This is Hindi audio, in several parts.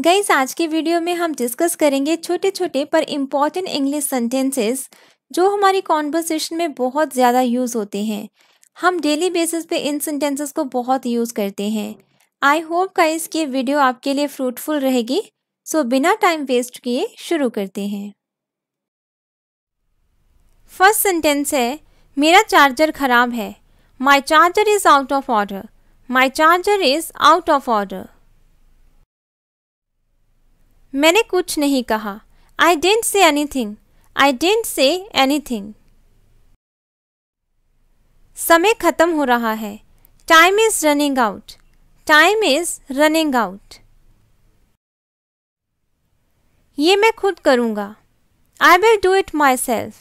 गईस आज के वीडियो में हम डिस्कस करेंगे छोटे छोटे पर इम्पॉर्टेंट इंग्लिश सेंटेंसेस जो हमारी कॉन्वर्सेशन में बहुत ज़्यादा यूज़ होते हैं हम डेली बेसिस पे इन सेंटेंसेस को बहुत यूज़ करते हैं आई होप का इसकी वीडियो आपके लिए फ्रूटफुल रहेगी सो so, बिना टाइम वेस्ट किए शुरू करते हैं फर्स्ट सेंटेंस है मेरा चार्जर ख़राब है my charger is out of order my charger is out of order मैंने कुछ नहीं कहा I didn't say anything I didn't say anything समय खत्म हो रहा है time is running out time is running out ये मैं खुद करूंगा I will do it myself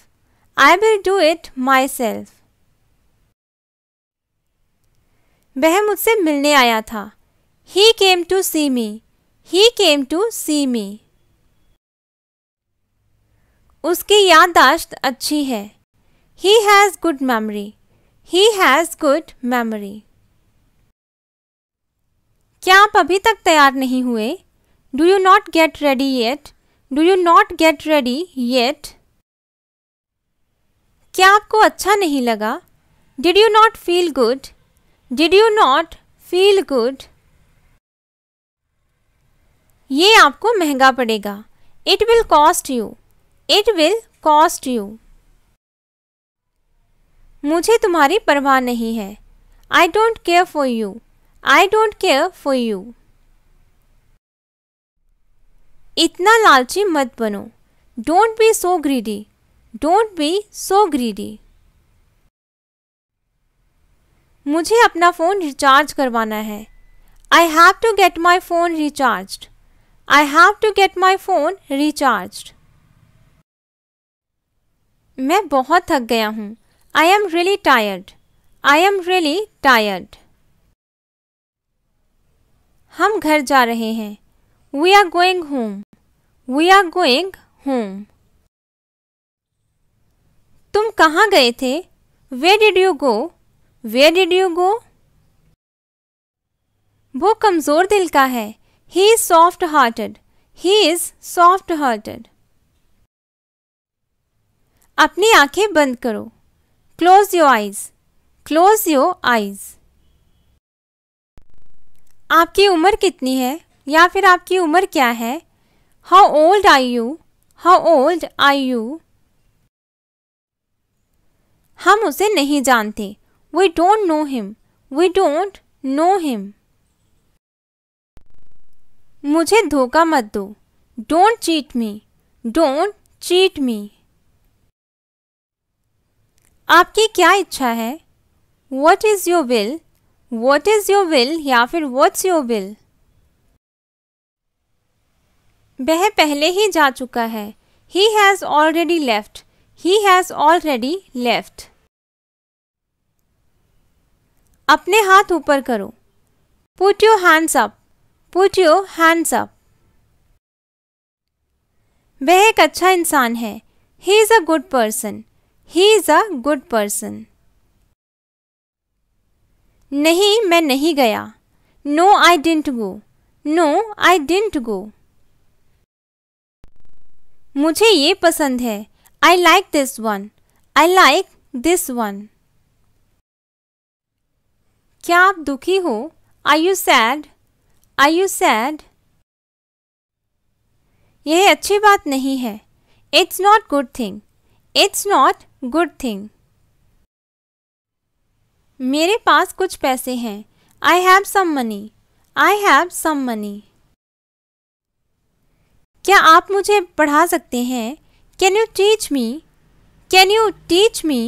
I will do it myself वह मुझसे मिलने आया था ही came to C me he came to सी मी उसकी याददाश्त अच्छी है he has good memory he has good memory. क्या आप अभी तक तैयार नहीं हुए do you not get ready yet do you not get ready yet क्या आपको अच्छा नहीं लगा did you not feel good did you not feel good ये आपको महंगा पड़ेगा it will cost you it will cost you मुझे तुम्हारी परवाह नहीं है I don't care for you I don't care for you इतना लालची मत बनो don't be so greedy don't be so greedy मुझे अपना फ़ोन रिचार्ज करवाना है I have to get my phone recharge I have to get my phone recharged. मैं बहुत थक गया हूँ I am really tired I am really tired हम घर जा रहे हैं we are going home we are going home तुम कहाँ गए थे where did you go Where did you go वो कमज़ोर दिल का है He is soft hearted. He is soft hearted. अपनी आंखें बंद करो close your eyes close your eyes आपकी उम्र कितनी है या फिर आपकी उम्र क्या है how old are you how old are you हम उसे नहीं जानते we don't know him we don't know him मुझे धोखा मत दो don't cheat me don't cheat me आपकी क्या इच्छा है what is your will what is your will या फिर वॉट्स योर विल वह पहले ही जा चुका है he has already left he has already left अपने हाथ ऊपर करो put your hands up put your hands up वह एक अच्छा इंसान है he is a good person he is a good person नहीं मैं नहीं गया no I didn't go no I didn't go मुझे ये पसंद है I like this one I like this one क्या आप दुखी हो are you sad I you sad यह अच्छी बात नहीं है it's not good thing it's not good thing मेरे पास कुछ पैसे हैं I have some money I have some money क्या आप मुझे पढ़ा सकते हैं can you teach me can you teach me